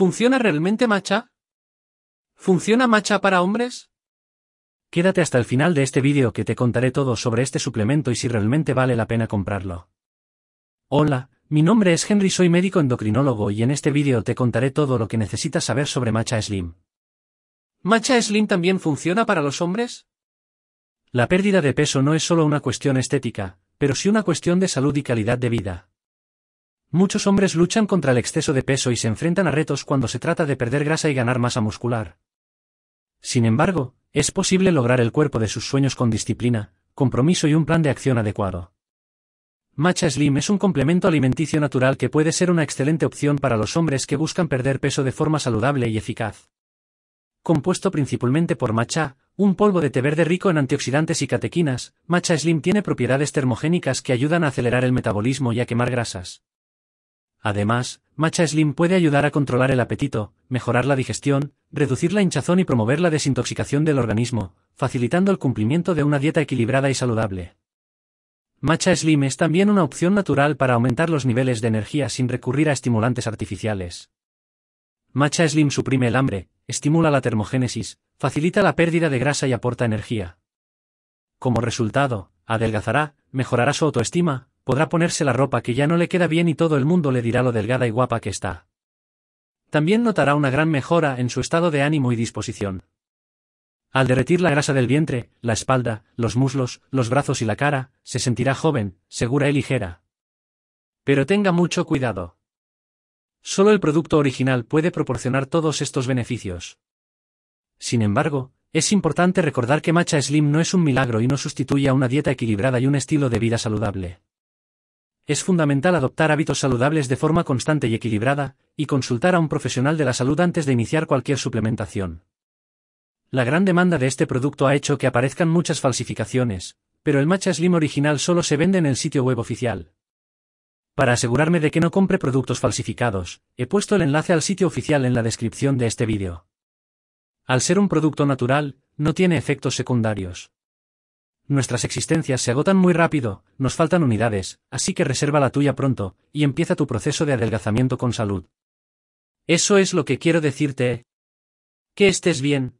¿Funciona realmente Macha? ¿Funciona Macha para hombres? Quédate hasta el final de este vídeo que te contaré todo sobre este suplemento y si realmente vale la pena comprarlo. Hola, mi nombre es Henry, soy médico endocrinólogo y en este vídeo te contaré todo lo que necesitas saber sobre Macha Slim. ¿Macha Slim también funciona para los hombres? La pérdida de peso no es solo una cuestión estética, pero sí una cuestión de salud y calidad de vida. Muchos hombres luchan contra el exceso de peso y se enfrentan a retos cuando se trata de perder grasa y ganar masa muscular. Sin embargo, es posible lograr el cuerpo de sus sueños con disciplina, compromiso y un plan de acción adecuado. Matcha Slim es un complemento alimenticio natural que puede ser una excelente opción para los hombres que buscan perder peso de forma saludable y eficaz. Compuesto principalmente por matcha, un polvo de té verde rico en antioxidantes y catequinas, Matcha Slim tiene propiedades termogénicas que ayudan a acelerar el metabolismo y a quemar grasas. Además, Matcha Slim puede ayudar a controlar el apetito, mejorar la digestión, reducir la hinchazón y promover la desintoxicación del organismo, facilitando el cumplimiento de una dieta equilibrada y saludable. Matcha Slim es también una opción natural para aumentar los niveles de energía sin recurrir a estimulantes artificiales. Matcha Slim suprime el hambre, estimula la termogénesis, facilita la pérdida de grasa y aporta energía. Como resultado, adelgazará, mejorará su autoestima, podrá ponerse la ropa que ya no le queda bien y todo el mundo le dirá lo delgada y guapa que está. También notará una gran mejora en su estado de ánimo y disposición. Al derretir la grasa del vientre, la espalda, los muslos, los brazos y la cara, se sentirá joven, segura y ligera. Pero tenga mucho cuidado. Solo el producto original puede proporcionar todos estos beneficios. Sin embargo, es importante recordar que Macha Slim no es un milagro y no sustituye a una dieta equilibrada y un estilo de vida saludable. Es fundamental adoptar hábitos saludables de forma constante y equilibrada, y consultar a un profesional de la salud antes de iniciar cualquier suplementación. La gran demanda de este producto ha hecho que aparezcan muchas falsificaciones, pero el matcha slim original solo se vende en el sitio web oficial. Para asegurarme de que no compre productos falsificados, he puesto el enlace al sitio oficial en la descripción de este vídeo. Al ser un producto natural, no tiene efectos secundarios. Nuestras existencias se agotan muy rápido, nos faltan unidades, así que reserva la tuya pronto, y empieza tu proceso de adelgazamiento con salud. Eso es lo que quiero decirte. Que estés bien,